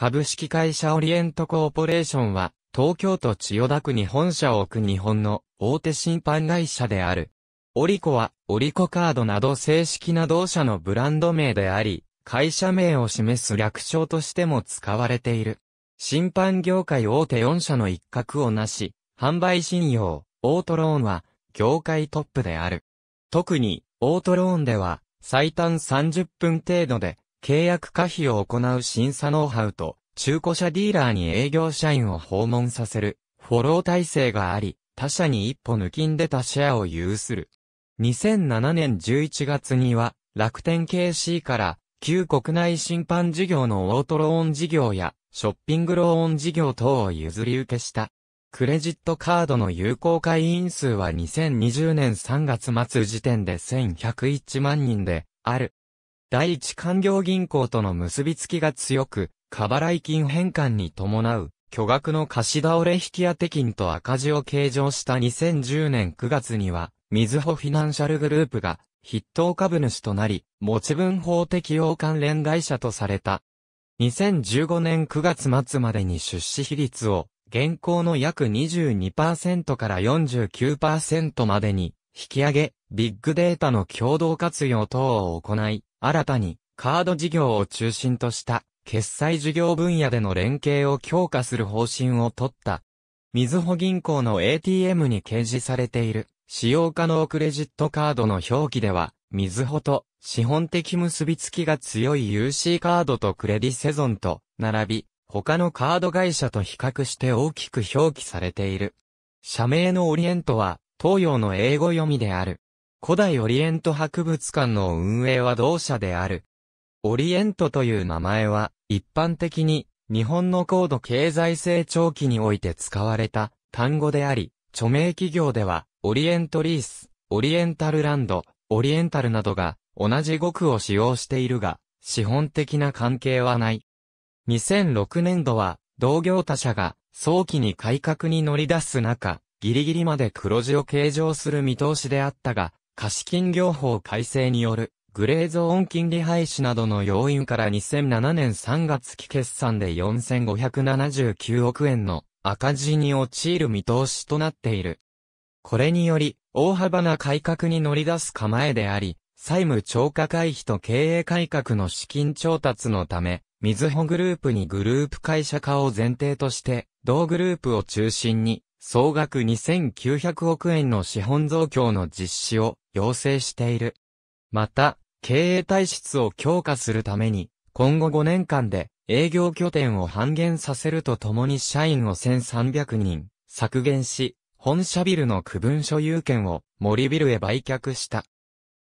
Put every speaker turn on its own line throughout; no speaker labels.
株式会社オリエントコーポレーションは、東京都千代田区に本社を置く日本の大手審判会社である。オリコは、オリコカードなど正式な同社のブランド名であり、会社名を示す略称としても使われている。審判業界大手4社の一角をなし、販売信用、オートローンは、業界トップである。特に、オートローンでは、最短30分程度で、契約可否を行う審査ノウハウと、中古車ディーラーに営業社員を訪問させる、フォロー体制があり、他社に一歩抜きんでたシェアを有する。2007年11月には、楽天 KC から、旧国内審判事業のオートローン事業や、ショッピングローン事業等を譲り受けした。クレジットカードの有効会員数は2020年3月末時点で1101万人で、ある。第一官業銀行との結びつきが強く、過払い金返還に伴う、巨額の貸し倒れ引き当て金と赤字を計上した2010年9月には、水穂フィナンシャルグループが、筆頭株主となり、持ち分法適用関連会社とされた。2015年9月末までに出資比率を、現行の約22%から49%までに、引き上げ、ビッグデータの共同活用等を行い、新たに、カード事業を中心とした、決済事業分野での連携を強化する方針を取った。みずほ銀行の ATM に掲示されている使用可能クレジットカードの表記では、みずほと資本的結びつきが強い UC カードとクレディセゾンと並び、他のカード会社と比較して大きく表記されている。社名のオリエントは東洋の英語読みである。古代オリエント博物館の運営は同社である。オリエントという名前は一般的に、日本の高度経済成長期において使われた単語であり、著名企業では、オリエントリース、オリエンタルランド、オリエンタルなどが同じ語句を使用しているが、資本的な関係はない。2006年度は、同業他社が早期に改革に乗り出す中、ギリギリまで黒字を計上する見通しであったが、貸金業法改正によるグレーゾーン金利廃止などの要因から2007年3月期決算で4579億円の赤字に陥る見通しとなっている。これにより、大幅な改革に乗り出す構えであり、債務超過回避と経営改革の資金調達のため、水穂グループにグループ会社化を前提として、同グループを中心に、総額2900億円の資本増強の実施を要請している。また、経営体質を強化するために、今後5年間で営業拠点を半減させるとともに社員を1300人削減し、本社ビルの区分所有権を森ビルへ売却した。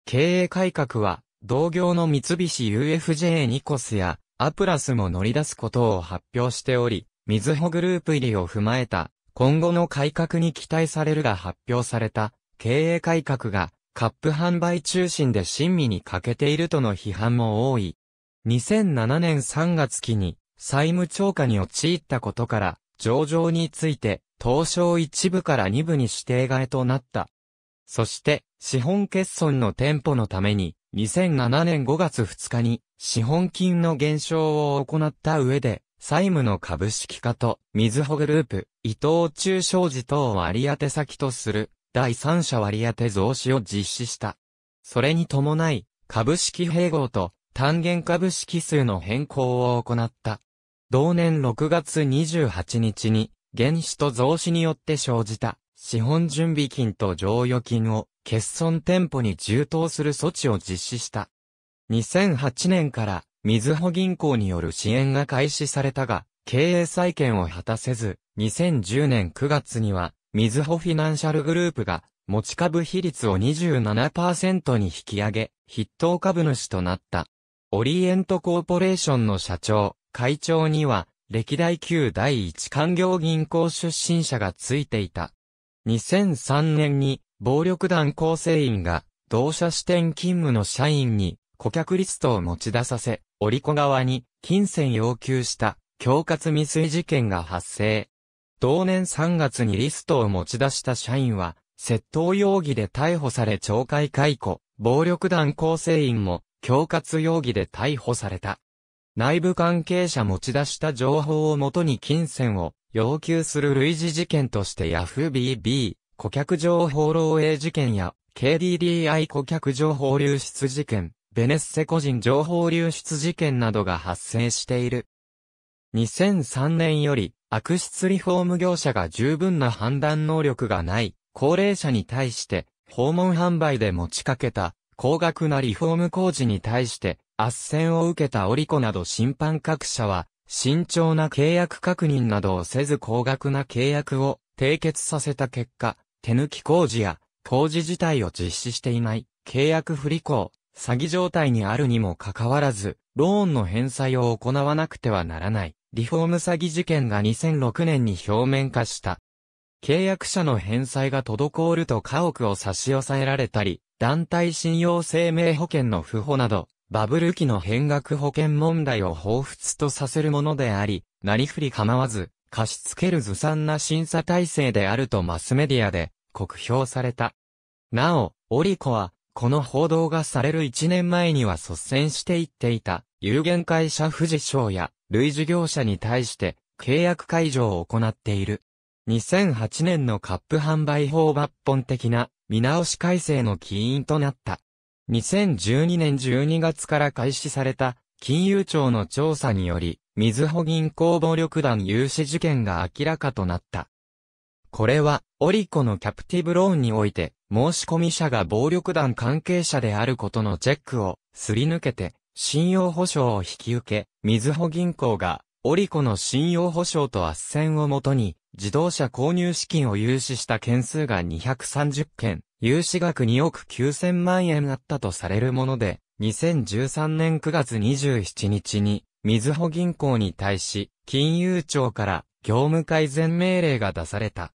経営改革は、同業の三菱 UFJ ニコスやアプラスも乗り出すことを発表しており、水穂グループ入りを踏まえた今後の改革に期待されるが発表された経営改革がカップ販売中心で親身に欠けているとの批判も多い。2007年3月期に債務超過に陥ったことから、上場について、東証1部から2部に指定替えとなった。そして、資本欠損の店舗のために、2007年5月2日に、資本金の減少を行った上で、債務の株式化と、みずほグループ、伊藤忠商事等を割当先とする、第三者割当増資を実施した。それに伴い、株式併合と単元株式数の変更を行った。同年6月28日に、原資と増資によって生じた資本準備金と剰余金を欠損店舗に充当する措置を実施した。2008年から水穂銀行による支援が開始されたが、経営再建を果たせず、2010年9月には水穂フィナンシャルグループが、持ち株比率を27%に引き上げ、筆頭株主となった。オリエントコーポレーションの社長、会長には、歴代旧第一官業銀行出身者がついていた。2003年に、暴力団構成員が、同社支店勤務の社員に、顧客リストを持ち出させ、オリコ側に金銭要求した恐喝未遂事件が発生。同年3月にリストを持ち出した社員は、窃盗容疑で逮捕され懲戒解雇、暴力団構成員も、恐喝容疑で逮捕された。内部関係者持ち出した情報をもとに金銭を要求する類似事件として YahooBB 顧客情報漏洩事件や KDDI 顧客情報流出事件、ベネッセ個人情報流出事件などが発生している。2003年より悪質リフォーム業者が十分な判断能力がない高齢者に対して訪問販売で持ちかけた高額なリフォーム工事に対して圧戦を受けたオリコなど審判各社は慎重な契約確認などをせず高額な契約を締結させた結果、手抜き工事や工事自体を実施していない契約不履行、詐欺状態にあるにもかかわらず、ローンの返済を行わなくてはならない。リフォーム詐欺事件が2006年に表面化した。契約者の返済が滞ると家屋を差し押さえられたり、団体信用生命保険の不保など、バブル期の変額保険問題を彷彿とさせるものであり、なりふり構わず、貸し付けるずさんな審査体制であるとマスメディアで酷評された。なお、オリコは、この報道がされる1年前には率先して言っていた、有限会社富士商や、類事業者に対して契約解除を行っている。2008年のカップ販売法抜本的な見直し改正の起因となった。2012年12月から開始された金融庁の調査により、水穂銀行暴力団融資事件が明らかとなった。これは、オリコのキャプティブローンにおいて、申し込み者が暴力団関係者であることのチェックをすり抜けて、信用保証を引き受け、水穂銀行が、オリコの信用保証と圧旋をもとに、自動車購入資金を融資した件数が230件、融資額2億9000万円あったとされるもので、2013年9月27日に、水穂銀行に対し、金融庁から業務改善命令が出された。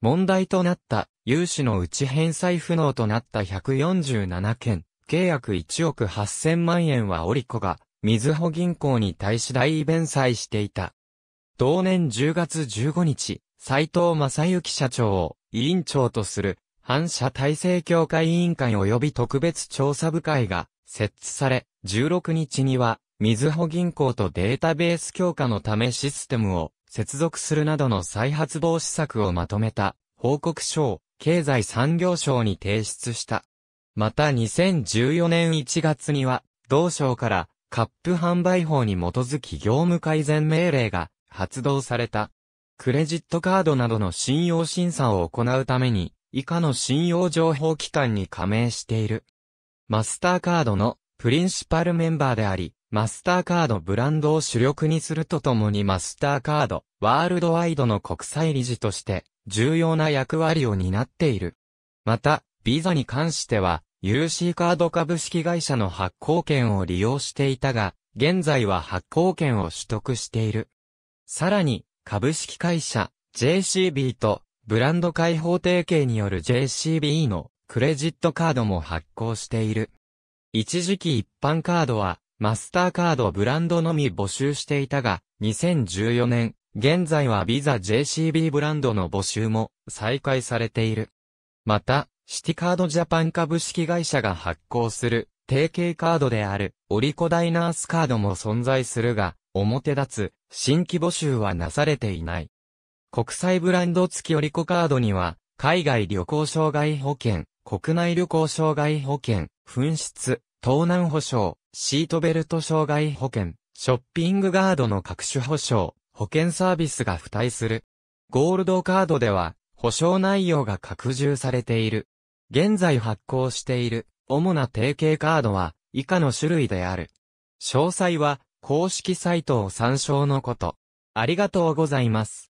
問題となった、融資のうち返済不能となった147件、契約1億8000万円はオリコが、みずほ銀行に対し大弁済していた。同年10月15日、斉藤正幸社長を委員長とする反社体制協会委員会及び特別調査部会が設置され、16日には、みずほ銀行とデータベース強化のためシステムを接続するなどの再発防止策をまとめた報告書を経済産業省に提出した。また2014年1月には、同省から、カップ販売法に基づき業務改善命令が発動された。クレジットカードなどの信用審査を行うために、以下の信用情報機関に加盟している。マスターカードのプリンシパルメンバーであり、マスターカードブランドを主力にするとともにマスターカード、ワールドワイドの国際理事として重要な役割を担っている。また、ビザに関しては、UC カード株式会社の発行権を利用していたが、現在は発行権を取得している。さらに、株式会社 JCB とブランド開放提携による JCB のクレジットカードも発行している。一時期一般カードはマスターカードブランドのみ募集していたが、2014年、現在はビザ JCB ブランドの募集も再開されている。また、シティカードジャパン株式会社が発行する、提携カードである、オリコダイナースカードも存在するが、表立つ、新規募集はなされていない。国際ブランド付きオリコカードには、海外旅行障害保険、国内旅行障害保険、紛失、盗難保障、シートベルト障害保険、ショッピングガードの各種保障、保険サービスが付帯する。ゴールドカードでは、保障内容が拡充されている。現在発行している主な提携カードは以下の種類である。詳細は公式サイトを参照のこと。ありがとうございます。